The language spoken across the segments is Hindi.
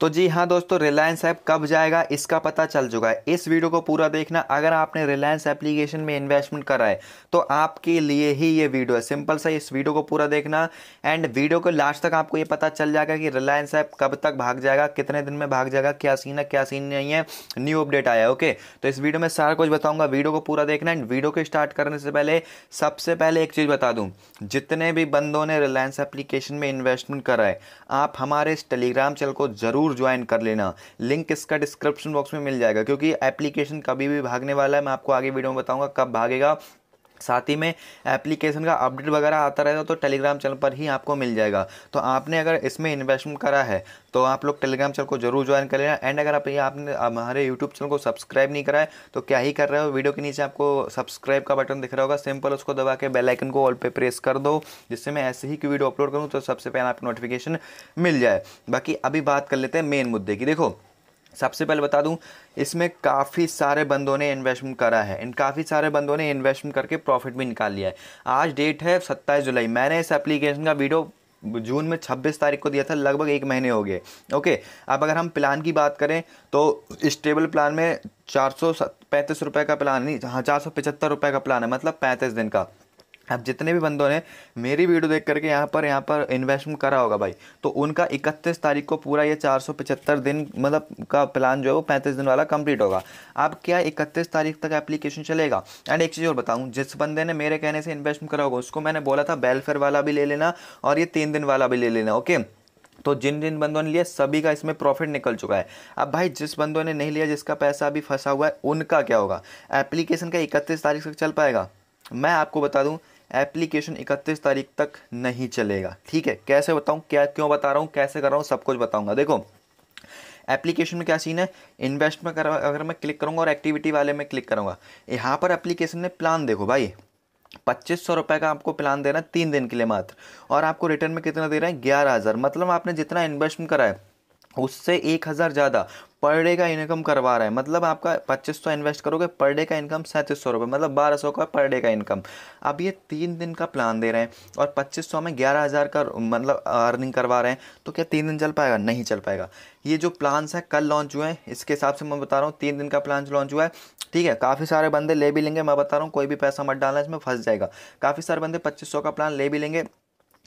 तो जी हाँ दोस्तों रिलायंस ऐप कब जाएगा इसका पता चल चुका है इस वीडियो को पूरा देखना अगर आपने रिलायंस एप्लीकेशन में इन्वेस्टमेंट करा है तो आपके लिए ही ये वीडियो है सिंपल सा इस वीडियो को पूरा देखना एंड वीडियो को लास्ट तक आपको ये पता चल जाएगा कि रिलायंस ऐप कब तक भाग जाएगा कितने दिन में भाग जाएगा क्या सीन है क्या सीन नहीं है न्यू अपडेट आया ओके तो इस वीडियो में सारा कुछ बताऊँगा वीडियो को पूरा देखना एंड वीडियो को स्टार्ट करने से पहले सबसे पहले एक चीज़ बता दूँ जितने भी बंदों ने रिलायंस एप्लीकेशन में इन्वेस्टमेंट करा है आप हमारे इस टेलीग्राम चैनल को ज़रूर ज़रूर ज्वाइन कर लेना लिंक इसका डिस्क्रिप्शन बॉक्स में मिल जाएगा क्योंकि एप्लीकेशन कभी भी भागने वाला है मैं आपको आगे वीडियो में बताऊंगा कब भागेगा साथ ही में एप्लीकेशन का अपडेट वगैरह आता रहेगा तो टेलीग्राम चैनल पर ही आपको मिल जाएगा तो आपने अगर इसमें इन्वेस्टमेंट करा है तो आप लोग टेलीग्राम चैनल को जरूर ज्वाइन कर लेना एंड अगर आप ये आपने हमारे यूट्यूब चैनल को सब्सक्राइब नहीं करा है तो क्या ही कर रहे हो वीडियो के नीचे आपको सब्सक्राइब का बटन दिख रहा होगा सिंपल उसको दबा के बेलाइकन को ऑल पर प्रेस कर दो जिससे मैं ऐसे ही की वीडियो अपलोड करूँ तो सबसे पहले आपको नोटिफिकेशन मिल जाए बाकी अभी बात कर लेते हैं मेन मुद्दे की देखो सबसे पहले बता दूं इसमें काफ़ी सारे बंदों ने इन्वेस्टमेंट करा है इन काफ़ी सारे बंदों ने इन्वेस्टमेंट करके प्रॉफिट भी निकाल लिया है आज डेट है सत्ताईस जुलाई मैंने इस एप्लीकेशन का वीडियो जून में 26 तारीख को दिया था लगभग एक महीने हो गए ओके अब अगर हम प्लान की बात करें तो स्टेबल प्लान में चार सौ पैंतीस रुपये का प्लान नहीं हाँ चार सौ पचहत्तर रुपये का प्लान है मतलब पैंतीस दिन का अब जितने भी बंदों ने मेरी वीडियो देख करके यहाँ पर यहाँ पर इन्वेस्टमेंट करा होगा भाई तो उनका 31 तारीख को पूरा ये 475 दिन मतलब का प्लान जो है वो 35 दिन वाला कंप्लीट होगा अब क्या 31 तारीख तक एप्लीकेशन चलेगा एंड एक चीज़ और बताऊँ जिस बंदे ने मेरे कहने से इन्वेस्टमेंट करा होगा उसको मैंने बोला था वेलफेयर वाला भी ले लेना और ये तीन दिन वाला भी ले लेना ओके तो जिन जिन बंदों ने लिया सभी का इसमें प्रॉफिट निकल चुका है अब भाई जिस बंदों ने नहीं लिया जिसका पैसा अभी फंसा हुआ है उनका क्या होगा एप्लीकेशन का इकतीस तारीख तक चल पाएगा मैं आपको बता दूं एप्लीकेशन 31 तारीख तक नहीं चलेगा ठीक है कैसे बताऊँ क्या क्यों बता रहा हूँ कैसे कर रहा हूँ सब कुछ बताऊँगा देखो एप्लीकेशन में क्या सीन है इन्वेस्ट में कर अगर मैं क्लिक करूँगा और एक्टिविटी वाले में क्लिक करूँगा यहाँ पर एप्लीकेशन में प्लान देखो भाई पच्चीस सौ रुपये का आपको प्लान देना है तीन दिन के लिए मात्र और आपको रिटर्न में कितना दे रहे हैं ग्यारह हज़ार मतलब आपने जितना इन्वेस्टमेंट करा है उससे एक हज़ार ज़्यादा पर डे का इनकम करवा रहा है मतलब आपका पच्चीस सौ इन्वेस्ट करोगे पर डे का इनकम सैंतीस सौ रुपये मतलब बारह सौ का पर डे का इनकम अब ये तीन दिन का प्लान दे रहे हैं और पच्चीस सौ में ग्यारह हज़ार का मतलब अर्निंग करवा रहे हैं तो क्या तीन दिन चल पाएगा नहीं चल पाएगा ये जो प्लान्स हैं कल लॉन्च हुए हैं इसके हिसाब से मैं बता रहा हूँ तीन दिन का प्लान लॉन्च हुआ है ठीक है काफ़ी सारे बंदे ले भी लेंगे मैं बता रहा हूँ कोई भी पैसा मत डालना इसमें फंस जाएगा काफ़ी सारे बंदे पच्चीस सौ का प्लान ले भी लेंगे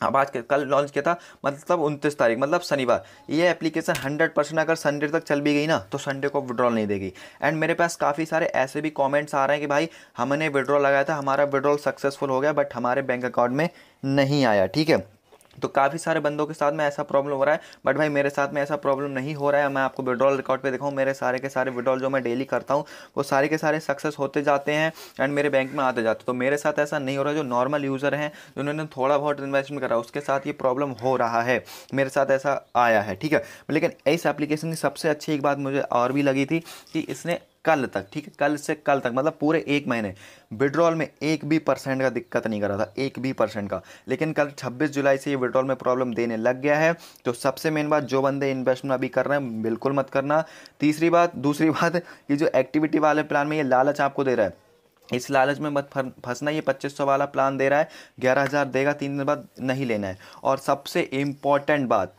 अब हाँ, आज कल लॉन्च किया था मतलब उनतीस तारीख मतलब शनिवार ये एप्लीकेशन हंड्रेड परसेंट अगर संडे तक चल भी गई ना तो संडे को विड्रॉल नहीं देगी एंड मेरे पास काफ़ी सारे ऐसे भी कमेंट्स आ रहे हैं कि भाई हमने विड्रॉल लगाया था हमारा विड्रॉल सक्सेसफुल हो गया बट हमारे बैंक अकाउंट में नहीं आया ठीक है तो काफ़ी सारे बंदों के साथ में ऐसा प्रॉब्लम हो रहा है बट भाई मेरे साथ में ऐसा प्रॉब्लम नहीं हो रहा है मैं आपको विड्रॉल रिकॉर्ड पे देखाऊँ मेरे सारे के सारे विड्रॉल जो मैं डेली करता हूँ वो सारे के सारे सक्सेस होते जाते हैं एंड मेरे बैंक में आते जाते तो मेरे साथ ऐसा नहीं हो रहा जो नॉर्मल यूज़र हैं जिन्होंने थोड़ा बहुत इन्वेस्टमेंट करा उसके साथ ये प्रॉब्लम हो रहा है मेरे साथ ऐसा आया है ठीक है लेकिन इस एप्लीकेशन की सबसे अच्छी एक बात मुझे और भी लगी थी कि इसने कल तक ठीक है कल से कल तक मतलब पूरे एक महीने विड्रॉल में एक भी परसेंट का दिक्कत नहीं कर रहा था एक भी परसेंट का लेकिन कल 26 जुलाई से ये विड्रॉल में प्रॉब्लम देने लग गया है तो सबसे मेन बात जो बंदे इन्वेस्टमेंट अभी कर रहे हैं बिल्कुल मत करना तीसरी बात दूसरी बात ये जो एक्टिविटी वाले प्लान में ये लालच आपको दे रहा है इस लालच में मत फंसना ये पच्चीस सौ वाला प्लान दे रहा है ग्यारह हज़ार देगा तीन दिन बाद नहीं लेना है और सबसे इम्पॉर्टेंट बात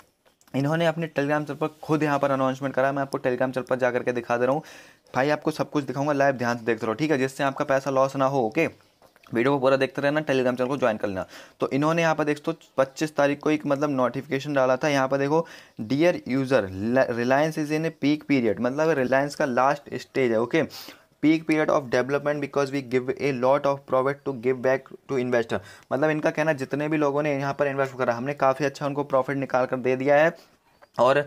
इन्होंने अपने टेलीग्राम चैनल पर खुद यहाँ पर अनाउंसमेंट करा मैं आपको टेलीग्राम चैनल पर जा करके दिखा दे रहा हूँ भाई आपको सब कुछ दिखाऊंगा लाइव ध्यान से देखते रहो ठीक है जिससे आपका पैसा लॉस ना हो ओके वीडियो को पूरा देखते रहना टेलीग्राम चैनल को ज्वाइन कर लेना तो इन्होंने यहाँ पर देखो तो पच्चीस तारीख को एक मतलब नोटिफिकेशन डाला था यहाँ पर देखो dear user Reliance is in a peak period मतलब रिलायंस का लास्ट स्टेज है okay peak period of development because we give a lot of profit to give back to investor मतलब इनका कहना जितने भी लोगों ने यहाँ पर इन्वेस्ट करा हमने काफ़ी अच्छा उनको प्रॉफिट निकाल कर दे दिया है और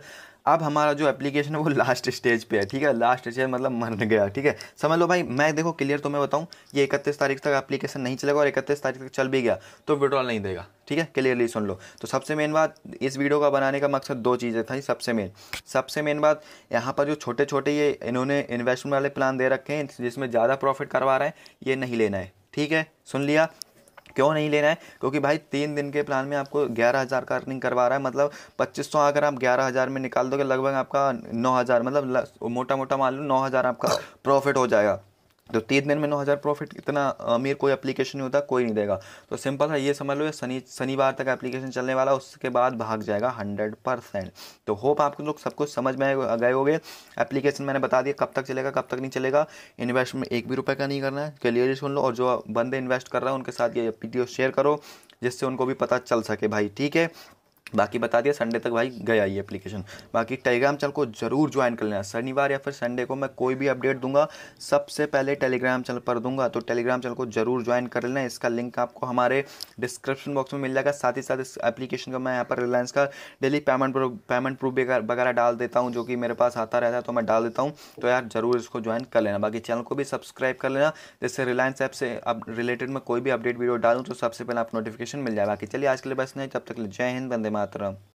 अब हमारा जो एप्लीकेशन है वो लास्ट स्टेज पे है ठीक है लास्ट स्टेज मतलब मर गया ठीक है समझ लो भाई मैं देखो क्लियर तो मैं बताऊँ ये इकतीस तारीख तक एप्लीकेशन नहीं चलेगा और इकतीस तारीख तक चल भी गया तो विड्रॉल नहीं देगा ठीक है क्लियरली सुन लो तो सबसे मेन बात इस वीडियो का बनाने का मकसद दो चीज़ें था सबसे मेन सबसे मेन बात यहाँ पर जो छोटे छोटे ये इन्होंने इन्वेस्टमेंट वाले प्लान दे रखे हैं जिसमें ज़्यादा प्रॉफिट करवा रहे हैं ये नहीं लेना है ठीक है सुन लिया क्यों नहीं लेना है क्योंकि भाई तीन दिन के प्लान में आपको ग्यारह हज़ार का अर्निंग करवा रहा है मतलब पच्चीस सौ अगर आप ग्यारह हज़ार में निकाल दोगे लगभग आपका नौ हज़ार मतलब मोटा मोटा मान लो नौ हज़ार आपका प्रॉफिट हो जाएगा तो तीन दिन में नौ हज़ार प्रॉफिट इतना अमीर कोई एप्लीकेशन नहीं होता कोई नहीं देगा तो सिंपल है ये समझ लो ये शनि शनिवार तक एप्लीकेशन चलने वाला उसके बाद भाग जाएगा हंड्रेड परसेंट तो होप आपको लोग सब कुछ समझ में गए होंगे एप्लीकेशन मैंने बता दिया कब तक चलेगा कब तक नहीं चलेगा इन्वेस्ट में एक भी रुपये का नहीं करना है क्लियरली सुन लो और जो बंदे इन्वेस्ट कर रहे हैं उनके साथ ये वीडियो शेयर करो जिससे उनको भी पता चल सके भाई ठीक है बाकी बता दिया संडे तक भाई गया ये एप्लीकेशन बाकी टेलीग्राम चैनल को जरूर ज्वाइन कर लेना शनिवार या फिर संडे को मैं कोई भी अपडेट दूंगा सबसे पहले टेलीग्राम चैनल पर दूंगा तो टेलीग्राम चैनल को जरूर ज्वाइन कर लेना इसका लिंक आपको हमारे डिस्क्रिप्शन बॉक्स में मिल जाएगा साथ ही साथ इस एप्लीकेशन का मैं यहाँ पर रिलायंस का डेली पेमेंट पेमेंट प्रूफ वगैरह डाल देता हूँ जो कि मेरे पास आता रहता है तो मैं डाल देता हूँ तो यार जरूर इसको ज्वाइन कर लेना बाकी चैनल को भी सब्सक्राइब कर लेना जैसे रिलायंस ऐप से अब रिलेटेड मैं कोई भी अपडेट वीडियो डालूँ तो सबसे पहले आप नोटिफिकेशन मिल जाए बाकी चलिए आज के लिए बस नहीं तब तक जय हिंद बंदे मार губернатором